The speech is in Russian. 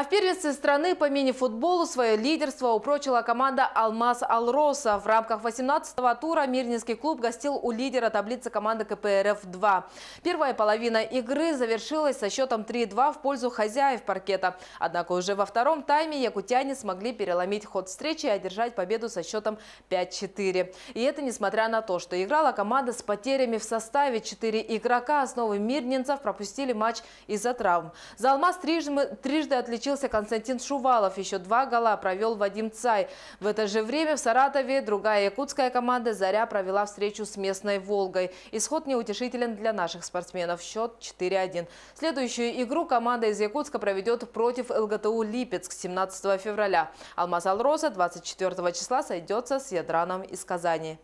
А в первенстве страны по мини-футболу свое лидерство упрочила команда «Алмаз Алроса». В рамках 18-го тура Мирнинский клуб гостил у лидера таблицы команды КПРФ-2. Первая половина игры завершилась со счетом 3-2 в пользу хозяев паркета. Однако уже во втором тайме якутяне смогли переломить ход встречи и одержать победу со счетом 5-4. И это несмотря на то, что играла команда с потерями в составе. Четыре игрока основы мирнинцев пропустили матч из-за травм. За «Алмаз» трижды, трижды отличился отличился Константин Шувалов. Еще два гола провел Вадим Цай. В это же время в Саратове другая якутская команда «Заря» провела встречу с местной «Волгой». Исход неутешителен для наших спортсменов. Счет 4-1. Следующую игру команда из Якутска проведет против ЛГТУ «Липецк» 17 февраля. «Алмаз Алроса» 24 числа сойдется с «Ядраном» из Казани.